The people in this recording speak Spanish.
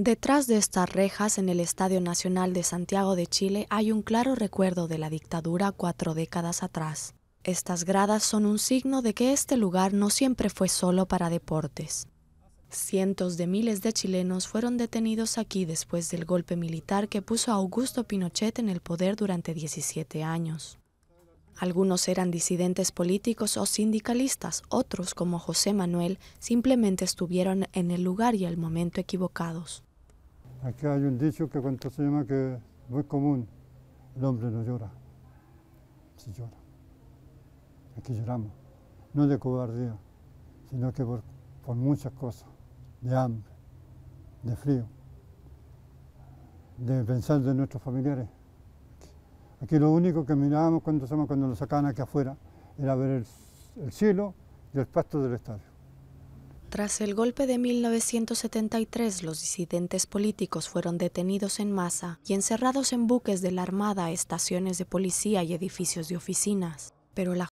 Detrás de estas rejas en el Estadio Nacional de Santiago de Chile hay un claro recuerdo de la dictadura cuatro décadas atrás. Estas gradas son un signo de que este lugar no siempre fue solo para deportes. Cientos de miles de chilenos fueron detenidos aquí después del golpe militar que puso a Augusto Pinochet en el poder durante 17 años. Algunos eran disidentes políticos o sindicalistas, otros, como José Manuel, simplemente estuvieron en el lugar y al momento equivocados. Aquí hay un dicho que cuando se llama que muy común, el hombre no llora, si llora. Aquí lloramos, no de cobardía, sino que por, muchas cosas, de hambre, de frío, de pensar de nuestros familiares. Aquí lo único que mirábamos cuando, cuando nos sacaban aquí afuera era ver el, el cielo y el pasto del estadio. Tras el golpe de 1973, los disidentes políticos fueron detenidos en masa y encerrados en buques de la Armada, estaciones de policía y edificios de oficinas. Pero la